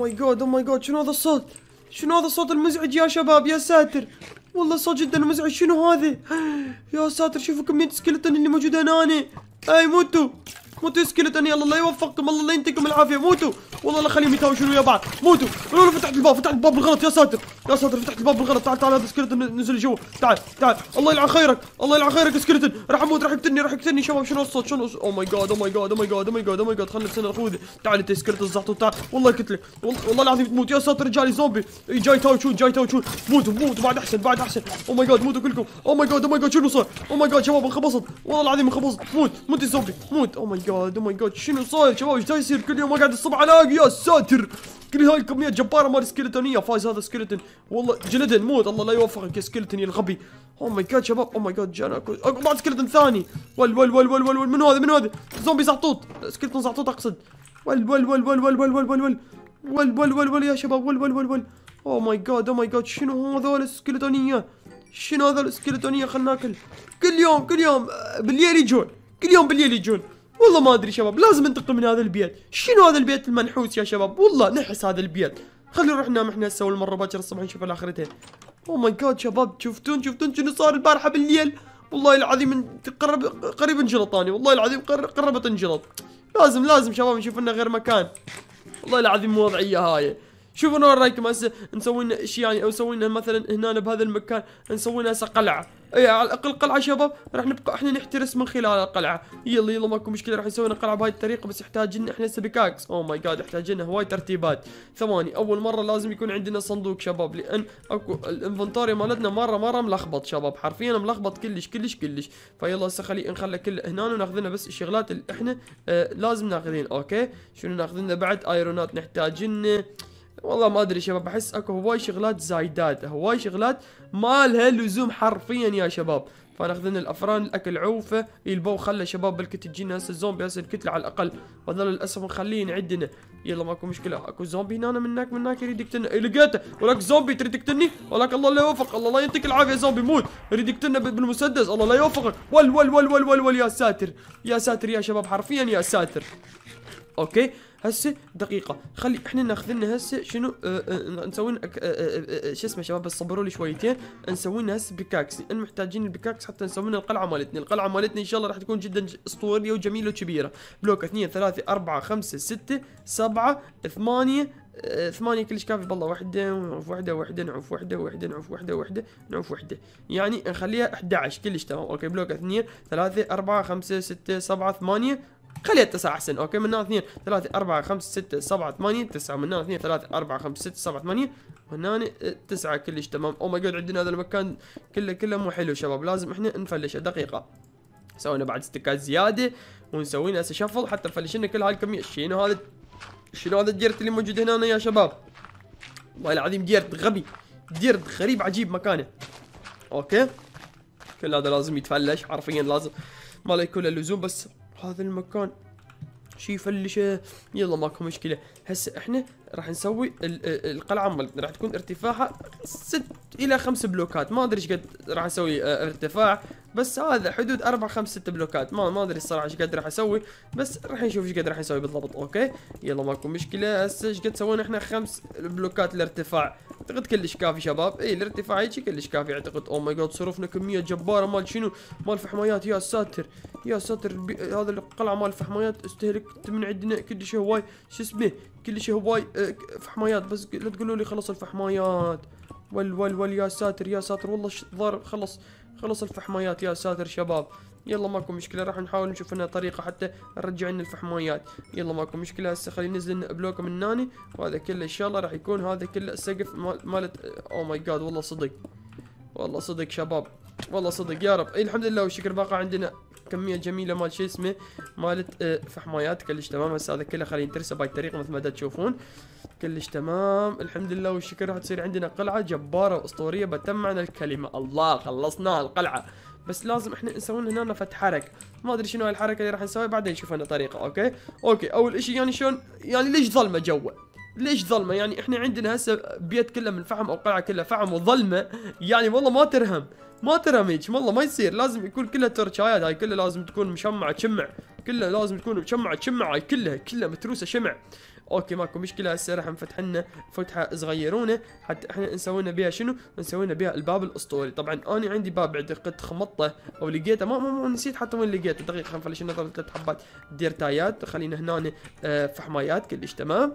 ماي جاد او ماي جاد شنو هذا الصوت؟ شنو هذا الصوت المزعج يا شباب يا ساتر والله صوت جدا مزعج شنو هذا؟ يا ساتر شوفوا كمية سكلتون اللي موجودة هنا اي موتوا موتوا سكيلتون يلا الله يوفقكم الله الله ينتقم العافيه موتوا والله لا خليهم يتهاوشون ويا بعض موتوا انا فتحت الباب فتحت الباب بالغلط يا ساتر يا ساتر فتحت الباب بالغلط تعال تعال هذا سكيلتون نزل جوا تعال تعال الله يلعن خيرك الله يلعن خيرك سكيلتون راح اموت راح يقتلني راح يقتلني شباب شنو الصوت شنو او ماي جاد او ماي جاد او ماي جاد او ماي جاد او ماي جاد خلنا نفسنا خوذه تعال انت سكيلتون الزحط تعال والله قتلك والله العظيم تموت يا ساتر لي زومبي إيه، جاي تهاوشون جاي تهاوشون موتوا موتوا بعد احسن بعد احسن او ماي جاد موتوا كلكم او ماي جاد او ماي جاد شنو صار او ماي جاد شباب انخبصت والله العظيم انخبصت موت موت الزومبي موت او ماي جاد او ماي جاد شنو صاير شباب ايش يصير كل يوم اقعد الصبح الاقي يا ساتر كل هاي الكميه جباره مال سكيلتونيه فايز هذا سكيلتون والله جلدن موت الله لا يوفقك يا سكيلتون يا الغبي او ماي جاد شباب او ماي جاد جانا بعد سكيلتون ثاني ول ول ول ول ول من هذا من هذا زومبي زعطوط سكيلتون زعطوط اقصد ول ول ول ول ول ول ول ول ول ول ول ول ول يا شباب ول ول ول ول او ماي جاد او ماي جاد شنو هذول السكيلتونيه شنو هذول السكيلتونيه خلنا ناكل كل يوم كل يوم بالليل يجون كل يوم بالليل يجون والله ما ادري شباب لازم ننتقل من هذا البيت شنو هذا البيت المنحوس يا شباب والله نحس هذا البيت خلينا نروح ننام احنا هسه مره باكر الصبح نشوف الاخرتين او ماي جاد شباب شفتون شفتون شنو صار البارحه بالليل والله العظيم قرب قريب انجلطاني والله العظيم قربت انجلط لازم لازم شباب نشوف لنا غير مكان والله العظيم مو وضعيه هاي شوفوا نور رايكم هسه نسوي لنا شيء يعني او نسوي لنا مثلا هنا بهذا المكان نسوي لنا هسه قلعه اي على الاقل قلعه شباب راح نبقى احنا نحترس من خلال القلعه يلا يلا ماكو مشكله راح نسوي لنا قلعه بهاي الطريقه بس يحتاج لنا احنا سبيكاكس او oh ماي جاد يحتاج لنا هواي ترتيبات ثواني اول مره لازم يكون عندنا صندوق شباب لان اكو الانفنتوري مالتنا مره مره ملخبط شباب حرفيا ملخبط كلش كلش كلش فيلا هسه خلي نخلى كله هنا وناخذ لنا بس الشغلات اللي احنا آه لازم ناخذين اوكي شنو ناخذ لنا بعد ايرونات نحتاج لنا والله ما ادري شباب احس اكو هواي شغلات زايدات هواي شغلات ما لها لزوم حرفيا يا شباب فناخذ لنا الافران الاكل عوفه البو خله شباب بلكي تجينا هسه الزومبي هسه الكتله على الاقل وهذول للاسف نخليه عندنا يلا ماكو مشكله اكو زومبي هنا من هناك من هناك يريد يقتلنا إيه، لقيته ولك زومبي تريد تقتلني ولك الله لا يوفق الله لا يعطيك العافيه زومبي موت يريد يقتلنا بالمسدس الله لا يوفقك ول ول ول ول, ول يا ساتر يا ساتر يا شباب حرفيا يا ساتر اوكي هسه دقيقه خلي احنا ناخذ لنا هسه شنو آه آه نسوي أه، أه، أه، شو اسمه شباب بس صبروا لي شويتين نسوي لنا هسه بكاكس لان محتاجين البكاكس حتى نسوي لنا القلعه مالتنا القلعه مالتنا ان شاء الله راح تكون جدا اسطوريه وجميله وكبيره بلوك 2 3 4 5 6 7 8 ثمانية كلش كافي بالله وحدة نعوف وحدة وحدة نعوف وحدة وحدة نعوف وحدة وحدة نعوف وحدة يعني نخليها 11 كلش تمام اوكي بلوك اثنين ثلاثة أربعة خمسة ستة سبعة ثمانية خليها التسعة احسن اوكي من هنا اثنين ثلاثة أربعة خمسة ستة سبعة ثمانية تسعة من هنا اثنين ثلاثة أربعة خمسة ستة سبعة ثمانية وهنا يعني، اه، تسعة كلش تمام او ماي جاد عندنا هذا المكان كله كله مو حلو شباب لازم احنا نفلشه دقيقة سوينا بعد ستكات زيادة ونسوي هسه شفل حتى نفلشنا كل هالكمية شنو هذا شنو هذا الديرت اللي موجود هنا يا شباب والله العظيم ديرت غبي ديرت غريب عجيب مكانه اوكي كل هذا لازم يتفلش حرفيا لازم ما له كل اللزوم بس هذا المكان شي فلشه يلا ماكو مشكله هسه احنا راح نسوي القلعه مال راح تكون ارتفاعها 6 الى 5 بلوكات ما ادري ايش قد راح اسوي آه، ارتفاع بس هذا حدود اربع خمس ست بلوكات ما ما ادري الصراحه ايش قد راح اسوي بس راح نشوف ايش قد راح نسوي بالضبط اوكي يلا ماكو مشكله هسه ايش قد سوينا احنا خمس بلوكات الارتفاع اعتقد كلش كافي شباب اي الارتفاع هيك كلش كافي اعتقد او ماي جاد صرفنا كميه جباره مال شنو مال فحمايات يا ساتر يا ساتر بي... هذا القلعه مال فحمايات استهلكت من عندنا كلش هواي شو اسمه كلش هواي آه، فحمايات بس لا تقولوا لي خلص الفحمايات ول ول ول يا ساتر يا ساتر والله ضارب خلص خلص الفحميات يا ساتر شباب يلا ماكو مشكله راح نحاول نشوف لنا طريقه حتى نرجع لنا الفحميات يلا ماكو مشكله هسه خلينا ننزل لنا بلوك من ناني وهذا كله ان شاء الله راح يكون هذا كله السقف مالت او ماي جاد والله صدق والله صدق شباب والله صدق يا رب إيه، الحمد لله والشكر باقي عندنا كميه جميله مال شو اسمه مالت آه، فحمايات كلش تمام هسه هذا كله خلينا نترسه باي الطريقه مثل ما تشوفون كلش تمام الحمد لله والشكر راح تصير عندنا قلعه جباره واسطوريه بتمعنا الكلمه الله خلصناها القلعه بس لازم احنا نسوي هنا فتح حرك ما ادري شنو هاي الحركه اللي راح نسويها بعدين نشوف لنا طريقه اوكي اوكي اول شيء يعني شلون يعني ليش ظلمه جوا ليش ظلمه يعني احنا عندنا هسه بيت كله من فحم او قلعه كلها فحم وظلمه يعني والله ما ترهم ما ترهم هيك والله ما يصير لازم يكون كلها ترشايات هاي كلها لازم تكون مشمعه تشمع كلها لازم تكون مشمعه تشمع هاي كلها كلها متروسه شمع اوكي ماكو مشكله هسه راح نفتح لنا فتحه صغيرونه حتى احنا نسوي لنا بها شنو؟ نسوي لنا بها الباب الاسطوري، طبعا انا عندي باب قد خمطه او لقيته ما, ما, ما نسيت حتى وين لقيته، دقيقه خلينا نفلش نظر ثلاث حبات ديرتايات خلينا هنا آه، فحمايات كلش تمام.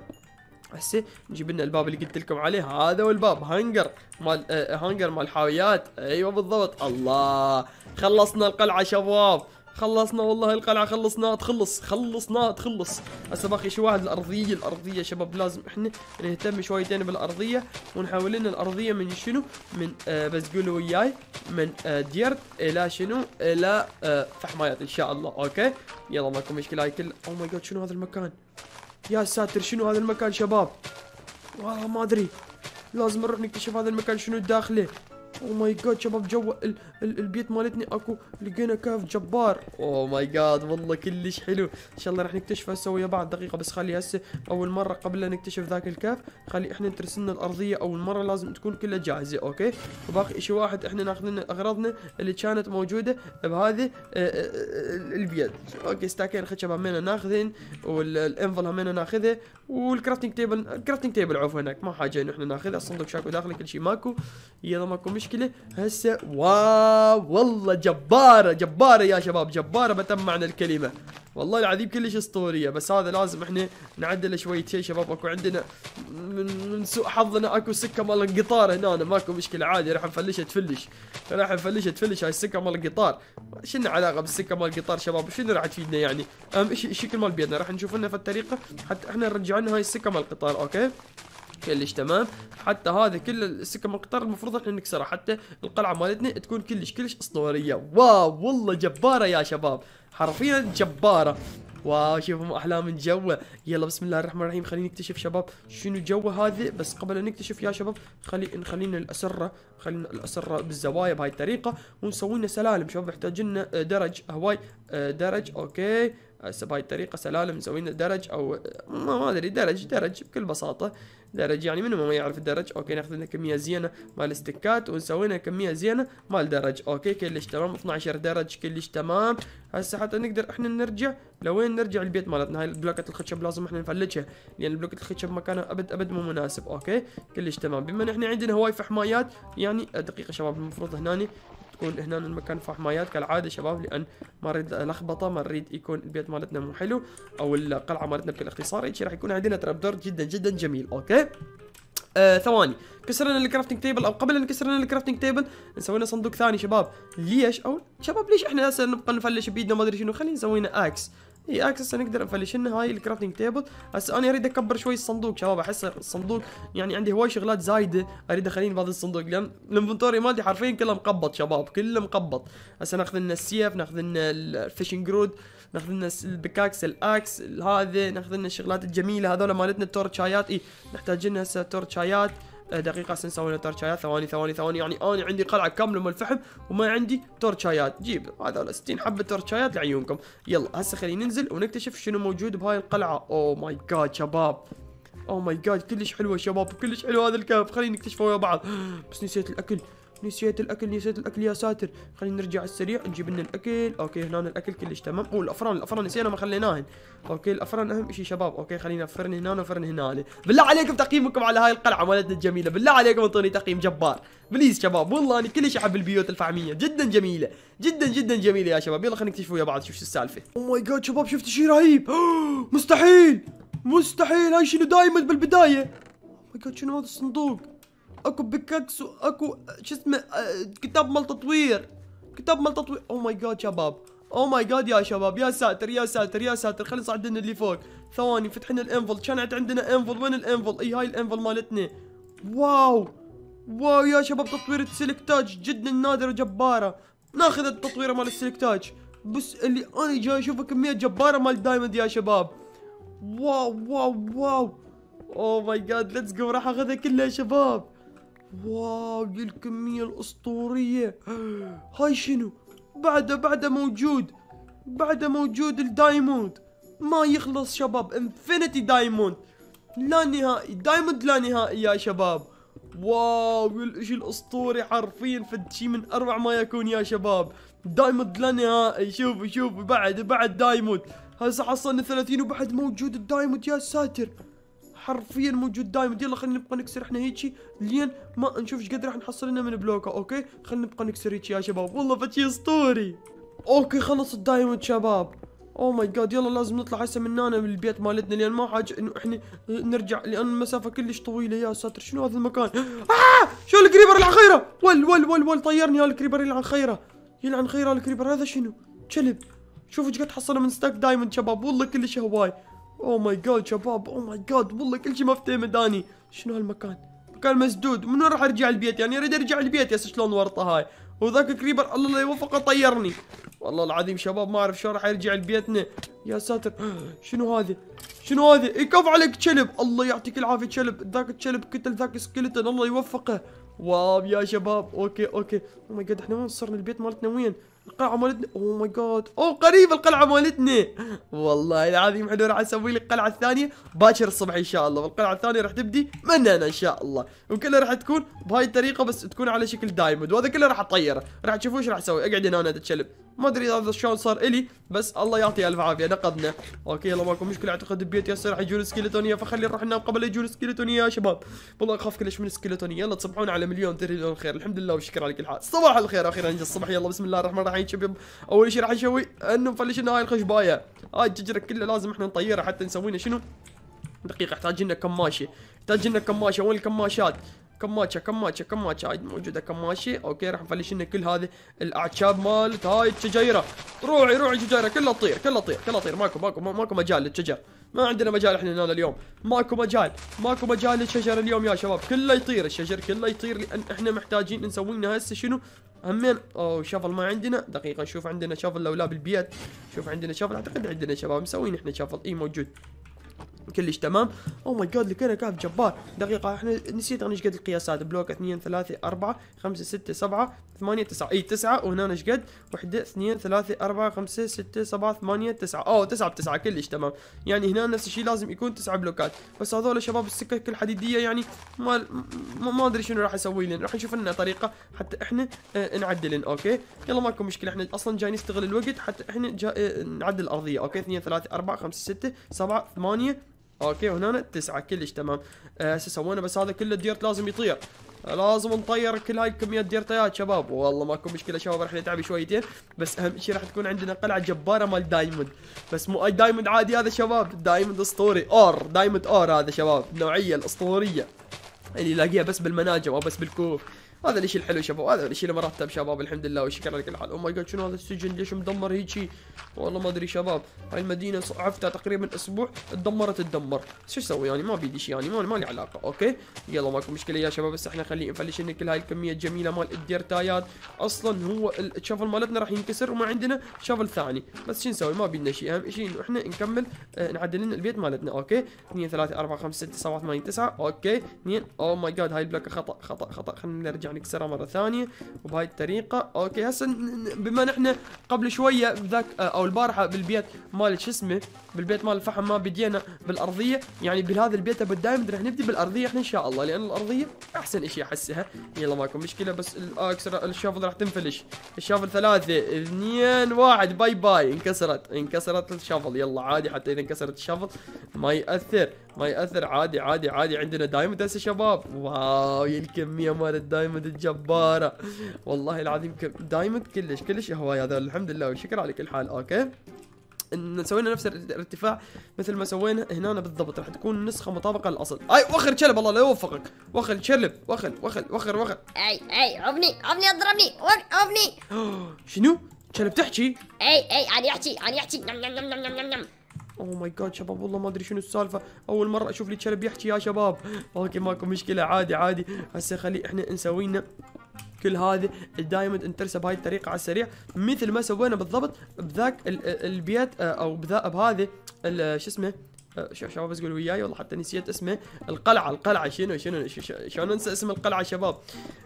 هسه نجيب لنا الباب اللي قلت لكم عليه هذا والباب هانجر مال آه، آه، هانجر مال حاويات ايوه بالضبط الله خلصنا القلعه شباب خلصنا والله القلعه خلصناها تخلص خلصناها تخلص هسه باقي شي واحد الارضيه الارضيه شباب لازم احنا نهتم شويتين بالارضيه ونحول لنا الارضيه من شنو من آه بس قولوا وياي من آه ديرت الى شنو الى آه فحمايات ان شاء الله اوكي يلا ماكو مشكله هاي كل او ماي جاد شنو هذا المكان يا ساتر شنو هذا المكان شباب والله ما ادري لازم نروح نكتشف هذا المكان شنو داخله او ماي جاد شباب جوا ال ال البيت مالتني اكو لقينا كهف جبار او ماي جاد والله كلش حلو ان شاء الله راح نكتشفه هسه ويا بعض دقيقه بس خلي هسه اول مره قبل لا نكتشف ذاك الكهف خلي احنا ترسلنا الارضيه اول مره لازم تكون كلها جاهزه اوكي وباقي شيء واحد احنا ناخذ لنا اغراضنا اللي كانت موجوده بهذه آه، آه، آه، البيت اوكي ستاكين خد شباب همينا ناخذين والانفل همينا ناخذه والكرافتنج تيبل الكرافتنج تيبل عفوا هناك ما حاجه احنا ناخذه الصندوق شاكو داخله كل شيء ماكو يلا ماكو مش مشكلة هسه واو والله جباره جباره يا شباب جباره بتم معنى الكلمه والله العظيم كلش اسطوريه بس هذا لازم احنا نعدل شويه شيء شباب اكو عندنا من, من سوء حظنا اكو سكه مال القطار هنا أنا ماكو مشكله عادي راح نفلشها تفلش راح نفلشها تفلش هاي السكه مال القطار شنو علاقه بالسكه مال القطار شباب شنو راح تفيدنا يعني اهم شيء الشكل مال بيدنا راح نشوف لنا في الطريقه حتى احنا نرجع لنا هاي السكه مال القطار اوكي كلش تمام حتى هذا كل السكه مقطر المفروض انك نكسره حتى القلعه مالتنا تكون كلش كلش اسطوريه واو والله جباره يا شباب حرفيا جباره واو شوفوا احلام من جوا يلا بسم الله الرحمن الرحيم خلينا نكتشف شباب شنو جوا هذا بس قبل ان نكتشف يا شباب خلي خلينا الاسره خلينا الاسره بالزوايا بهاي الطريقه ونسوي لنا سلالم شباب محتاج لنا درج هواي درج اوكي هسه بهاي الطريقه سلالم مسوي لنا درج او ما ادري درج درج بكل بساطه درج يعني منو ما يعرف الدرج اوكي ناخذ لنا كميه زينه مال استكات ونسوي لنا كميه زينه مال درج اوكي كلش تمام 12 درج كلش تمام هسه حتى نقدر احنا نرجع لوين نرجع البيت مالتنا هاي البلوكة الخشب لازم احنا نفلتها لان بلوكة الخشب مكانها ابد ابد مو مناسب اوكي كلش تمام بما ان احنا عندنا هواي فحمايات يعني دقيقه شباب المفروض هنا تكون هنا المكان فيه حمايات كالعاده شباب لان ما نريد لخبطه ما نريد يكون البيت مالتنا مو حلو او القلعه مالتنا بكل اختصار هيك راح يكون عندنا ترابدور جدا جدا جميل اوكي آه ثواني كسرنا الكرافتنج تيبل او قبل ان كسرنا الكرافتنج تيبل نسوي لنا صندوق ثاني شباب ليش او شباب ليش احنا هسه نبقى نفلش بايدنا ما ادري شنو خلينا نسوي لنا اكس اي اكسس نقدر نفلش لنا هاي الكرافتنج تيبل هسه انا اريد اكبر شوي الصندوق شباب احس الصندوق يعني عندي هواي شغلات زايده اريد اخليه بهذا الصندوق لان الانفنتوري مالتي حرفيا كله مقبط شباب كله مقبط هسه ناخذ لنا السيف ناخذ لنا الفيشنج رود ناخذ لنا البكاكس الاكس هذا ناخذ لنا الشغلات الجميله هذول مالتنا التورتشايات اي نحتاج لنا هسه تورتشايات آه، دقيقه سنسى سوينا تورتشايات ثواني ثواني ثواني يعني انا عندي قلعه كامله من الفحم وما عندي تورتشايات جيب هذول 60 حبه تورتشايات لعيونكم يلا هسه خلينا ننزل ونكتشف شنو موجود بهاي القلعه اوه ماي جاد شباب اوه ماي جاد كلش حلوه شباب كلش حلو هذا الكهف خلينا نكتشفه ويا بعض بس نسيت الاكل نسيت الاكل نسيت الاكل يا ساتر خلينا نرجع على السريع نجيب لنا الاكل اوكي هنا الاكل كلش تمام او الافران الافران نسينا ما خليناهن اوكي الافران اهم شيء شباب اوكي خلينا فرن هنا وفرن هنا بالله عليكم تقييمكم على هاي القلعه مالتنا الجميله بالله عليكم انطوني تقييم جبار بليز شباب والله انا كلش احب البيوت الفعميه جدا جميله جدا جدا جميله يا شباب يلا خلينا نكتشف ويا بعض شوف شو السالفه او ماي جاد شباب شفت شيء رهيب مستحيل مستحيل هاي شنو دايما بالبدايه او ماي جاد شنو هذا الصندوق اكو بكاكس واكو شو اسمه كتاب مال تطوير كتاب مال تطوير او ماي جاد شباب او ماي جاد يا شباب يا ساتر يا ساتر يا ساتر خلينا نصعد لنا اللي فوق ثواني فتحنا الانفل كانت عندنا انفل وين الانفل اي هاي الانفل مالتنا واو واو يا شباب تطوير السلكتاج جدا نادره جباره ناخذ التطوير مال السلكتاج بس اللي انا جاي اشوفه كميه جباره مال دايموند يا شباب واو واو واو او ماي جاد ليتس جو راح اخذها كلها يا شباب واو دي الكمية الأسطورية هاي شنو بعده بعده موجود بعده موجود الدايموند ما يخلص شباب انفينيتي دايموند لا نهائي دايموند لا نهائي يا شباب واو الاشي الاسطوري حرفيا فد شي من اروع ما يكون يا شباب دايموند لا نهائي شوفوا شوفوا بعد بعد دايموند هسه حصلنا 30 وبعد موجود الدايموند يا ساتر حرفيا موجود دايم يلا خلينا نبقى نكسر احنا هيجي لين ما نشوف ايش قد راح نحصل لنا من بلوكه اوكي خلينا نبقى نكسر هيجي يا شباب والله فشي اسطوري اوكي خلص الدايموند شباب اوه ماي جاد يلا لازم نطلع هسه من هنا من البيت مالتنا لان ما حاجه انه احنا نرجع لان المسافه كلش طويله يا ساتر شنو هذا المكان؟ آه شو الكريبر اللي ول ول ول ول طيرني هالكريبر يلعن خيره يلعن خيره الكريبر هذا شنو؟ كلب شوفوا ايش قد حصلنا من ستاك دايموند شباب والله كلش هواي اوه ماي جاد شباب اوه ماي جاد والله كل شيء ما مفتوح داني شنو هالمكان مكان مسدود من راح ارجع البيت يعني اريد ارجع البيت يا شلون ورطه هاي وذاك كريبر الله لا يوفقه طيرني والله العظيم شباب ما اعرف شلون راح ارجع لبيتنا يا ساتر شنو هذا شنو هذا يكف عليك كلب الله يعطيك العافيه كلب ذاك الكلب قتل ذاك سكلتن الله يوفقه واو يا شباب اوكي اوكي او ماي جاد احنا وين صرنا البيت مالتنا وين القلعه مالتنا اوه ماي جاد اوه قريب القلعه مالتنا والله العظيم حلو راح اسوي لك القلعه الثانيه باكر الصبح ان شاء الله والقلعه الثانيه راح تبدي من هنا ان شاء الله وكلها راح تكون بهاي الطريقه بس تكون على شكل دايموند وهذا كله راح اطيره راح تشوفوا ايش راح اسوي اقعد هنا انا اتشلب ما ادري هذا شلون صار الي بس الله يعطيه الف عافيه نقذنا اوكي يلا ماكو مشكله اعتقد ببيتي هسه راح يجون سكيلتونيه فخلي نروح ننام قبل يجون سكيلتونيه يا شباب والله اخاف كلش من سكيلتونيه يلا تصبحون على مليون تريدون خير الحمد لله وشكرا على كل حال صباح الخير اخيرا نجي الصبح يلا بسم الله الرحمن الرحيم شباب اول شيء راح نسوي انه نفلش هاي الخشبايه هاي الججره كلها لازم احنا نطيرها حتى نسوي لنا شنو دقيقه احتاج لنا كماشه احتاج لنا كماشه وين الكماشات كماشة كماشة كماشة هاي موجودة كماشة اوكي راح نفلش لنا كل هذه الاعشاب مالت هاي الشجيرة روحي روحي شجيرة كلها تطير كلها تطير كلها تطير ماكو ماكو ماكو مجال للشجر ما عندنا مجال احنا هنا اليوم ماكو مجال ماكو مجال للشجر اليوم يا شباب كله يطير الشجر كله يطير لان احنا محتاجين نسوي لنا هسه شنو همين او شفل ما عندنا دقيقة نشوف عندنا شفل لو لا بالبيت شوف عندنا شفل اعتقد عندنا شباب مسوين احنا شفل اي موجود كلش تمام او ماي جاد لكينا كاف جبار دقيقه احنا نسيت انا ايش قد القياسات بلوك 2 3 4 5 6 7 8 9 اي 9 وهنا ايش قد 1 2 3 4 5 6 7 8 9 او 9 ب 9 كلش تمام يعني هنا نفس الشيء لازم يكون 9 بلوكات بس هذول شباب السكه كل حديديه يعني ما ما ادري شنو راح اسوي لهم راح نشوف لنا طريقه حتى احنا اه نعدلن اوكي يلا ماكو مشكله احنا اصلا جاي نستغل الوقت حتى احنا جاي آه، نعدل الارضيه اوكي 2 3 4 5 6 7 8 اوكي وهنا تسعة كلش تمام هسه آه، سوينا بس هذا كله الديرت لازم يطير لازم نطير كل هاي الكميه ديرتيات شباب والله ماكو مشكله شباب راح نتعب شويتين بس اهم شيء راح تكون عندنا قلعه جباره مال دايموند بس مو اي دايموند عادي هذا شباب دايموند اسطوري اور دايموند اور هذا شباب النوعيه الاسطوريه اللي يعني يلاقيها بس بالمناجم او بس بالكوف هذا الشيء الحلو شباب هذا الشيء اللي مرتب شباب الحمد لله وشكرا لك الحال او ماي جاد شنو هذا السجن ليش مدمر هيجي والله ما ادري شباب هاي المدينه عفتها تقريبا اسبوع تدمرت تدمر شو اسوي يعني ما بيدي شيء يعني ما ما لي علاقه اوكي يلا ماكو مشكله يا شباب بس احنا خلينا نفلش لنا كل هاي الكميه الجميله مال الديرتايات اصلا هو الشفل مالتنا راح ينكسر وما عندنا شفل ثاني بس شو نسوي ما بيدنا شيء اهم شيء انه احنا نكمل اه نعدل لنا البيت مالتنا اوكي 2 3 4 5 6 7 8 9 اوكي 2 او ماي جاد هاي البلوكه خطا خطا خطا خلينا نرجع نرجع يعني نكسرها مره ثانيه وبهاي الطريقه اوكي هسه بما نحن قبل شويه بذاك آه، او البارحه بالبيت مال شو اسمه بالبيت مال الفحم ما بدينا بالارضيه يعني بهذا البيت ابد دائما رح نبدي بالارضيه احنا ان شاء الله لان الارضيه احسن اشي احسها يلا ماكو مشكله بس الاكسر آه، الشافل راح تنفلش الشافل ثلاثه اثنين واحد باي باي انكسرت انكسرت الشافل يلا عادي حتى اذا انكسرت الشافل ما ياثر ما ياثر عادي عادي عادي عندنا دايموند هسه شباب واو يا الكميه مال الدايموند الجباره والله العظيم دايموند كلش كلش هواي هذا الحمد لله والشكر على كل حال اوكي ان سوينا نفس الارتفاع مثل ما سوينا هنا بالضبط راح تكون نسخه مطابقه للاصل اي وخر شلب الله لا يوفقك وخر شلب وخر وخر وخر وخر اي اي عبني عبني اضربني عبني شنو شلب تحكي اي اي عن يحكي عن يحكي نم نم نم نم نم نم اوه oh ماي جاد شباب والله ما ادري شنو السالفه اول مره اشوف لي كلب يحكي يا شباب اوكي ماكو مشكله عادي عادي هسه خلي احنا نسوي لنا كل هذه الدايموند انترسى بهاي الطريقه على السريع مثل ما سوينا بالضبط بذاك البيت آه، او بهذه شو اسمه شوف شباب بس قول وياي والله حتى نسيت اسمه القلعه القلعه شنو شنو شلون ننسى اسم القلعه شباب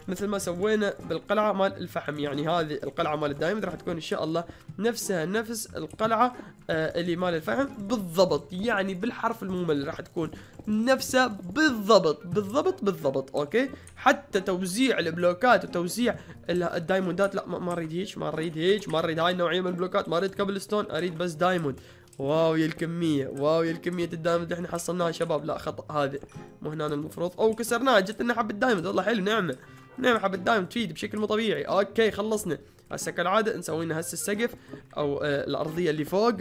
مثل ما سوينا بالقلعه مال الفحم يعني هذه القلعه مال الدايموند راح تكون ان شاء الله نفسها نفس القلعه آه، اللي مال الفحم بالضبط يعني بالحرف الممل راح تكون نفسها بالضبط بالضبط بالضبط اوكي حتى توزيع البلوكات وتوزيع الدايموندات لا ما اريد هيك ما اريد هيك ما اريد هاي النوعيه من البلوكات ما اريد كابل ستون اريد بس دايموند واو يا الكمية واو يا الكمية الدايموند اللي احنا حصلناها شباب لا خطأ هذه مو هنا المفروض او كسرناها جت لنا حبة دايموند والله حلو نعمة نعمة حبة دايموند تفيد بشكل مو طبيعي اوكي خلصنا هسه كالعادة نسوي لنا هسه السقف او آه الارضية اللي فوق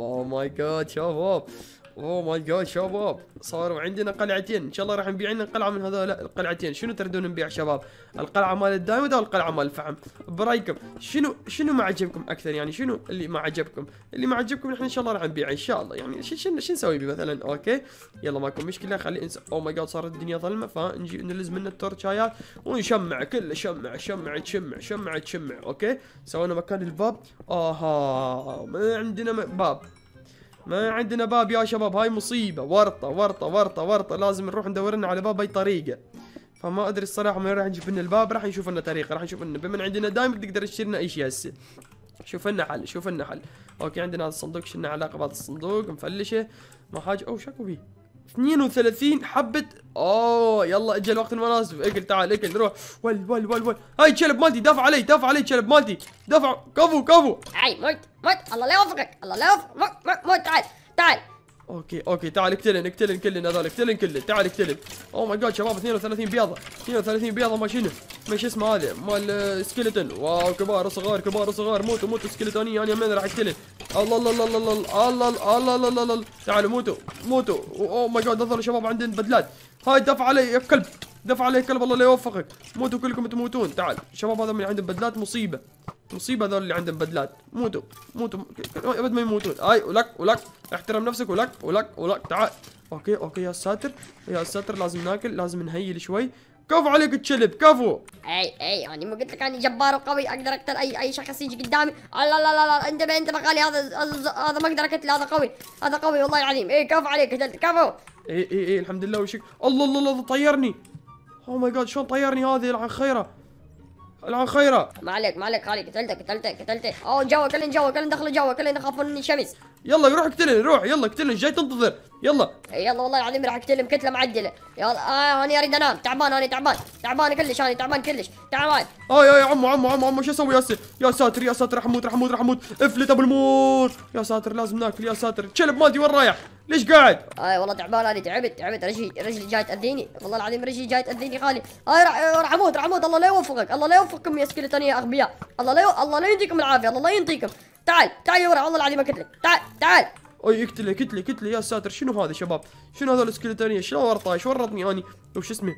اوه ماي جاد شباب اوه ماي جاد شباب صاروا عندنا قلعتين ان شاء الله راح نبيع لنا قلعه من هذول القلعتين شنو تردون نبيع شباب القلعه مال الدايموند او القلعه مال الفحم برايكم شنو شنو ما عجبكم اكثر يعني شنو اللي ما عجبكم اللي ما عجبكم احنا ان شاء الله راح نبيعه ان شاء الله يعني شنو شنو شن نسوي به مثلا اوكي يلا ماكو مشكله خلي انسى او ماي جاد صارت الدنيا ظلمه فنجي نلز منه التورشايات ونشمع كله شمع شمع تشمع شمع تشمع اوكي سوينا مكان الباب اها ما عندنا باب ما عندنا باب يا شباب هاي مصيبة ورطة ورطة ورطة ورطة لازم نروح ندور لنا على باب اي طريقة فما ادري الصراحة من راح نجيب لنا الباب راح نشوف لنا طريقة راح نشوف لنا بما عندنا دايم تقدر تشتري لنا اي شيء هسه شوف لنا حل شوف لنا حل اوكي عندنا هذا الصندوق شلنا علاقة بهذا الصندوق مفلشة ما حاجة او شكو بيه 32 حبة اوه يلا اجى الوقت المناسب اكل تعال اكل نروح ول ول ول ول هاي كلب مالتي دافع علي دافع علي كلب مالتي دافع كفو كفو هاي موت موت الله لا يوفقك الله لا يوفقك موت موت تعال تعال اوكي اوكي تعال اقتلن اقتلن كلن هذول اقتلن كلن تعال اقتلن او ماي جاد شباب 32 بيضه 32 بيضه ماشينه شو اسمه هذا مال سكلتن واو كبار صغار كبار صغار موتوا موتوا سكلتوني انا يمين راح اقتلن الله الله الله الله الله الله الله الله تعالوا موتوا موتوا او ماي جاد هذول شباب عندهم بدلات هاي دف علي يا كلب دف علي كلب الله لا يوفقك موتوا كلكم تموتون تعال شباب هذا من عندهم بدلات مصيبه مصيبه هذول اللي عندهم بدلات موتوا موتوا ابد ما يموتون هاي ولك ولك احترم نفسك ولك ولك ولك تعال اوكي اوكي يا ساتر يا ساتر لازم ناكل لازم نهيل شوي كفو عليك الكلب كفو اي اي يعني ما قلت لك اني جبار وقوي اقدر اقتل اي اي شخص يجي قدامي لا لا لا لا انتبه انتبه غالي هذا هذا ما اقدر اقتله هذا قوي هذا قوي والله العظيم اي كفو عليك قتلت كفو اي اي اي الحمد لله وشك الله الله الله طيرني اوه ماي جاد شلون طيرني هذه العن خيره العن خيره ما عليك ما عليك خالي قتلته قتلته قتلته اوه جوا كلن جوا كلن دخلوا جوا كلن يخافون من الشمس يلا روح اقتلني روح يلا اقتلني جاي تنتظر يلا يلا والله العظيم راح اقتلهم كتله معدله يلا آه انا اريد انام تعبان انا تعبان تعبان كلش انا تعبان كلش تعبان اه يا عمو عمو عمو عمو شو اسوي ساتر يا ساتر يا ساتر راح اموت راح اموت راح اموت افلت ابو المور يا ساتر لازم ناكل يا ساتر كلب ادري وين رايح ليش قاعد؟ اي آه والله تعبان انا تعبت تعبت رجلي رجلي جاي تاذيني والله العظيم رجلي جاي تاذيني خالي اي آه راح اموت راح اموت الله لا يوفقك الله لا يوفقكم يا سكلتون يا اغبياء الله لا الله لا يعطيكم العافيه الله لا ينطيكم تعال تعال يا ورا والله العظيم اقتلك تعال تعال اي اقتله اقتله اقتله يا ساتر شنو هذا شباب شنو هذول السكلتانيه شنو ورطاش ورطني اني وش اسمه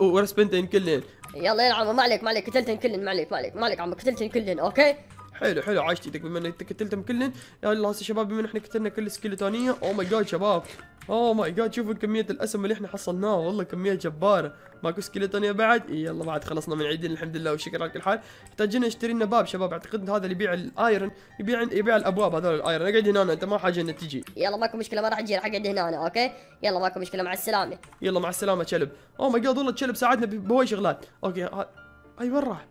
ورا سبنتين كلين يلا يا عمو ما عليك ما عليك قتلتن كلن ما عليك ما عليك ما عليك عمو قتلتن كلن اوكي حلو حلو عشت ايدك بما انك قتلتهم كلهم يلا هسه شباب بما ان احنا قتلنا كل سكيل ثانيه او ماي جاد شباب او ماي جاد شوفوا كميه الاسم اللي احنا حصلناه والله كميه جباره ماكو سكيلتونيا بعد يلا بعد خلصنا من عيدين الحمد لله وشكرا على كل حال احتاجنا نشتري لنا باب شباب اعتقد هذا اللي يبيع الايرن يبيع يبيع الابواب هذول الايرن اقعد هنا انت ما حاجه انك تجي يلا ماكو مشكله ما راح اجي راح اقعد هنا أنا. اوكي يلا ماكو مشكله مع السلامه يلا مع السلامه تشلب او ماي جاد والله تشلب ساعدنا بهوي شغلات اوكي اي وين راح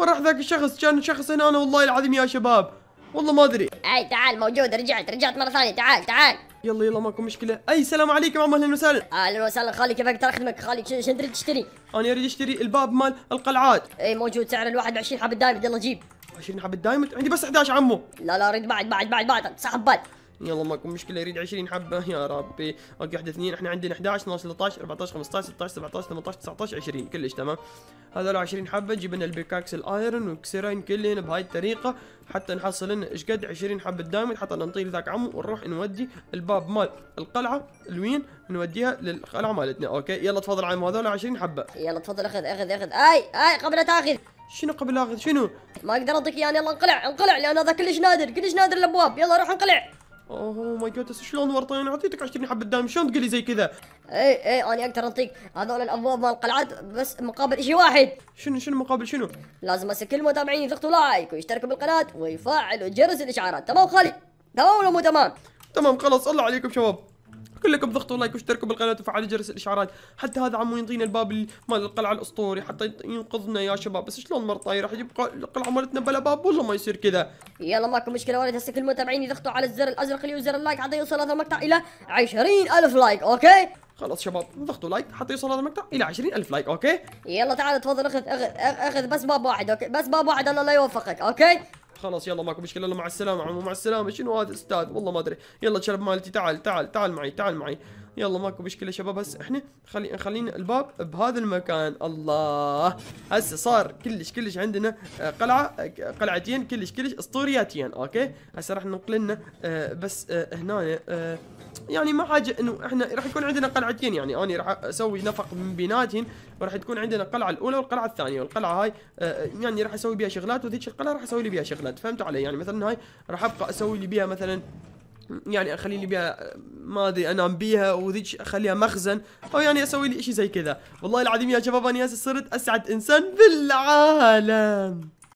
وين راح ذاك الشخص كان شخص هنا أنا والله العظيم يا شباب والله ما ادري اي تعال موجود رجعت رجعت مره ثانيه تعال تعال يلا يلا ماكو مشكله اي السلام عليكم عم اهلا وسهلا آه، اهلا وسهلا خالي كيف اقدر اخدمك خالي شو تريد تشتري انا اريد اشتري الباب مال القلعات اي موجود سعر ال21 حبه دايموند يلا جيب 20 حبه دايموند عندي بس 11 عمو لا لا اريد بعد بعد بعد بعد سحب بعد يلا ماكو مشكله يريد 20 حبه يا ربي اوكي واحده اثنين احنا عندنا 11 12 13 14 15 16 17 18 19 20 كلش تمام هذول 20 حبه نجيب لنا البيكاكس الايرون ونكسرهن كلهن بهاي الطريقه حتى نحصل لنا ايش قد 20 حبه دايموند حتى نطير ذاك عمو ونروح نودي الباب مال القلعه لوين نوديها للقلعه مالتنا اوكي يلا تفضل عمو هذول 20 حبه يلا تفضل اخذ اخذ اخذ اي اي قبل تاخذ شنو قبل اخذ شنو؟ ما اقدر اعطيك اياه يعني يلا انقلع انقلع لان هذا كلش نادر كلش نادر الابواب يلا روح انقلع اوه ماي oh جاد شلون ورطه انا اعطيتك 20 حبه دايم شلون تقول لي زي كذا؟ اي اي انا اقدر انطيك هذول الابواب مال القلعات بس مقابل شيء واحد شنو شنو مقابل شنو؟ لازم هسه كل المتابعين يضغطوا لايك ويشتركوا بالقناه ويفعلوا جرس الاشعارات تمام خالي تمام ولا مو تمام؟ تمام خلاص الله عليكم شباب كلكم ضغطوا لايك واشتركوا بالقناه وفعلوا جرس الاشعارات حتى هذا عمو ينطينا الباب مال القلعه الاسطوري حتى ينقذنا يا شباب بس شلون مرطاي راح يبقى القلعه مالتنا بلا باب والله ما يصير كذا يلا ماكو مشكله ولد هسه كل المتابعين يضغطوا على الزر الازرق اللي وزر زر اللايك حتى يوصل هذا المقطع الى 20000 لايك اوكي خلاص شباب ضغطوا لايك حتى يوصل هذا المقطع الى 20000 لايك اوكي يلا تعال تفضل اخذ اخذ اخذ بس باب واحد اوكي بس باب واحد الله لا يوفقك اوكي خلاص يلا ماكو مشكله يلا مع السلامه عمو مع السلامه شنو هذا استاذ والله ما ادري يلا شرب مالتي تعال تعال تعال معي تعال معي يلا ماكو مشكله شباب بس احنا خلي خلينا الباب بهذا المكان الله هسه صار كلش كلش عندنا آه، قلعه آه، قلعتين كلش كلش اسطورياتين اوكي هسه راح ننقل لنا آه، بس هنا يعني ما حاجه انه احنا راح يكون عندنا قلعتين يعني انا راح اسوي نفق من بيناتهم وراح تكون عندنا القلعه الاولى والقلعه الثانيه والقلعه هاي يعني راح اسوي بها شغلات وذيك القلعه راح اسوي لي بها شغلات فهمتوا علي يعني مثلا هاي راح ابقى اسوي لي بها مثلا يعني اخلي لي بيها ما ادري انام بيها وذيك اخليها مخزن او يعني اسوي لي شيء زي كذا والله العظيم يا شباب انا صرت اسعد انسان بالعالم